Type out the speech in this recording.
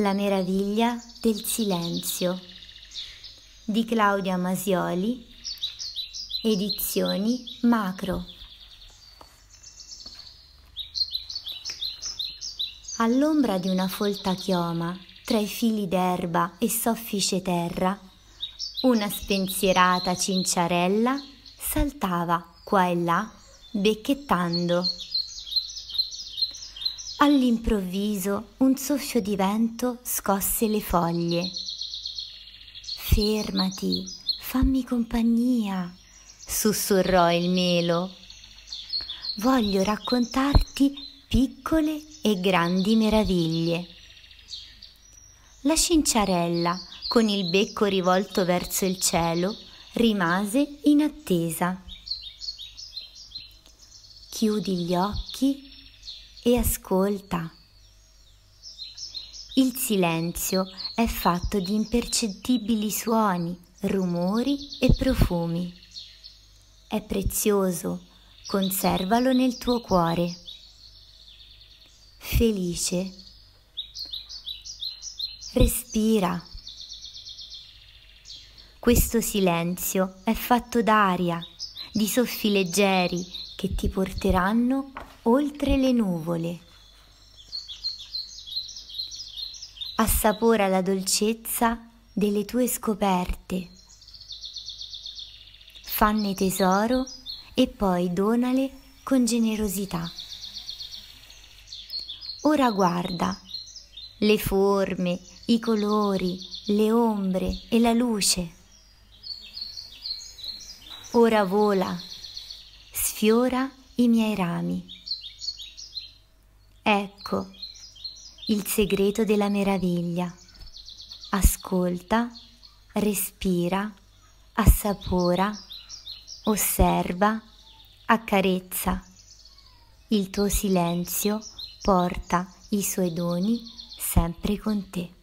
La meraviglia del silenzio di Claudia Masioli, edizioni Macro. All'ombra di una folta chioma, tra i fili d'erba e soffice terra, una spensierata cinciarella saltava qua e là, becchettando. All'improvviso un soffio di vento scosse le foglie. Fermati, fammi compagnia, sussurrò il melo. Voglio raccontarti piccole e grandi meraviglie. La cinciarella, con il becco rivolto verso il cielo, rimase in attesa. Chiudi gli occhi e ascolta. Il silenzio è fatto di impercettibili suoni, rumori e profumi. È prezioso, conservalo nel tuo cuore. Felice. Respira. Questo silenzio è fatto d'aria, di soffi leggeri, che ti porteranno oltre le nuvole. Assapora la dolcezza delle tue scoperte. Fanne tesoro e poi donale con generosità. Ora guarda le forme, i colori, le ombre e la luce. Ora vola sfiora i miei rami. Ecco il segreto della meraviglia. Ascolta, respira, assapora, osserva, accarezza. Il tuo silenzio porta i suoi doni sempre con te.